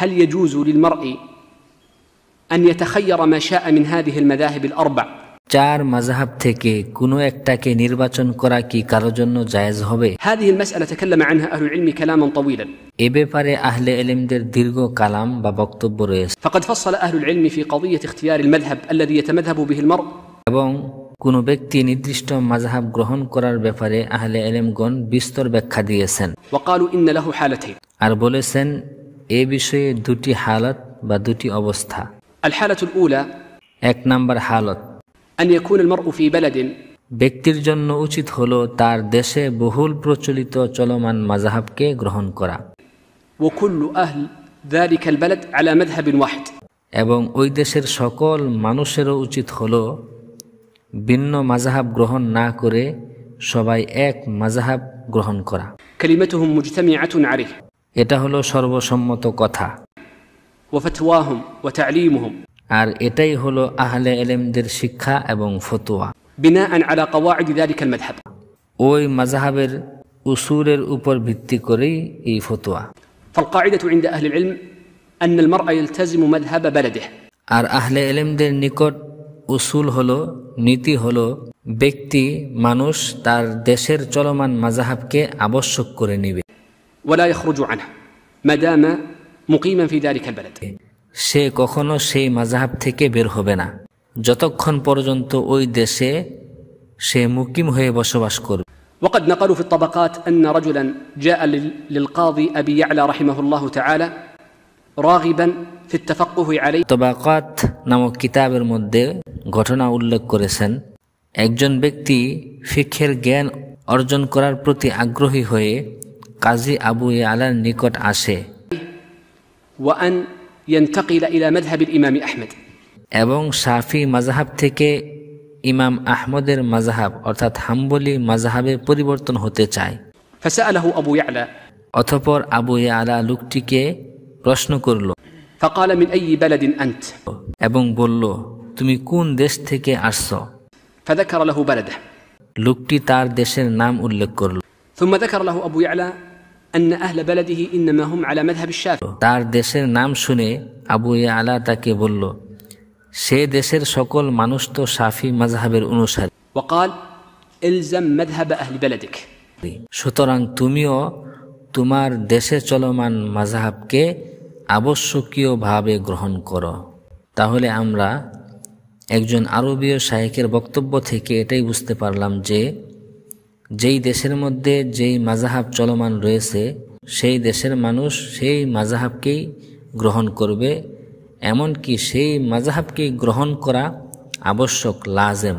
هل يجوز للمرء أن يتخير ما شاء من هذه المذاهب الأربع চার মাজাহাব থেকে কোনো একটাকে নির্বাচন করা কি কারোর জন্য জায়েজ হবে هذه المسألة تكلم عنها أهل العلم كلاما طويلا এ ব্যাপারে আহলে এলিমদের দীর্ঘ কালাম বা বক্তব্য রয়েছে فقد فصل أهل العلم في قضية اختيار المذهب الذي يتمذهب به المرء এবং কোনো ব্যক্তি নির্দিষ্ট মাযহাব গ্রহণ করার ব্যাপারে আহলে এলেমগণ বিস্তর ব্যাখ্যা দিয়েছেন وقالوا إن له حالتين আর বলেছেন এ বিষয়ে দুটি হালত বা দুটি অবস্থা এক নম্বর হালত ব্যক্তির জন্য উচিত হল তার দেশে বহুল প্রচলিত চলমান মাজাহাবকে গ্রহণ করা এবং ওই দেশের সকল মানুষেরও উচিত হল ভিন্ন মাজাহাব গ্রহণ না করে সবাই এক মাজাহাব গ্রহণ করা এটা হলো সর্বসম্মত কথা আর এটাই হলো আহলে এলেমদের শিক্ষা এবং ফতুয়া ওই মাজাহাবের উসুরের উপর ভিত্তি করেই এই ফতুয়া আর আহলে এলেমদের নিকট উসুল হলো নীতি হলো ব্যক্তি মানুষ তার দেশের চলমান মাজাহাবকে আবশ্যক করে নিবে ولا يخرج عنه ما دام مقيما في ذلك البلد সে কখনো সেই মাজাহাব থেকে বের হবে না যতক্ষণ পর্যন্ত ওই দেশে সে মুকিম হয়ে বসবাস করবে وقد نقلوا في الطبقات أن رجلا جاء للقاضي أبي يعلى رحمه الله تعالى راغبا في التفقه عليه طبقات নামক কিতাবের মধ্যে ঘটনা উল্লেখ করেছেন একজন ব্যক্তি ফিক্ষের জ্ঞান অর্জন করার প্রতি আগ্রহী হয়ে কাজী আবু আলার নিকট আসে এবং সাফি মাজাহাব থেকে ইমাম আহমদের মাজাহাব অর্থাৎ হাম্বলি মাজাহাবে পরিবর্তন হতে চায় অথপর আবু আলা লোকটিকে প্রশ্ন করল এবং বলল তুমি কোন দেশ থেকে আসছ লোকটি তার দেশের নাম উল্লেখ করল ثم ذكر له أبو يعلى أن أهل بلده إنما هم على مذهب الشافعي তার দেশের নাম শুনে আবু يعلى তাকে বলল সে দেশের সকল মানুষ তো শাফি মাজহাবের অনুসারী وقال الزم مذهب أهل بلدك সুতরাং তুমিও তোমার দেশে চলমান মাজাহাবকে আবশ্যকীয়ভাবে গ্রহণ করো তাহলে আমরা একজন আরবীয় শাহেকের বক্তব্য থেকে এটাই বুঝতে পারলাম যে যেই দেশের মধ্যে যেই মাজাহাব চলমান রয়েছে সেই দেশের মানুষ সেই মাজাহাবকেই গ্রহণ করবে এমনকি সেই মাজাহাবকে গ্রহণ করা আবশ্যক লাজেম